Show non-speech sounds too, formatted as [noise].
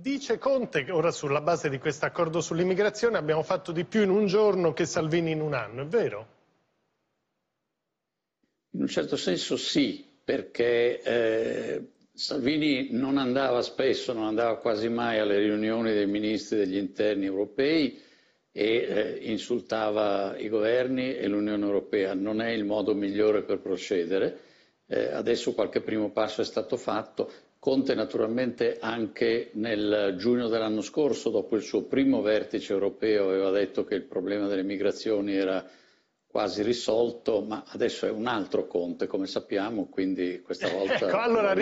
Dice Conte, che ora sulla base di questo accordo sull'immigrazione abbiamo fatto di più in un giorno che Salvini in un anno, è vero? In un certo senso sì, perché eh, Salvini non andava spesso, non andava quasi mai alle riunioni dei ministri degli interni europei e eh, insultava i governi e l'Unione Europea. Non è il modo migliore per procedere. Eh, adesso qualche primo passo è stato fatto. Conte naturalmente anche nel giugno dell'anno scorso, dopo il suo primo vertice europeo, aveva detto che il problema delle migrazioni era quasi risolto, ma adesso è un altro Conte, come sappiamo, quindi questa [laughs] volta... Ecco, allora,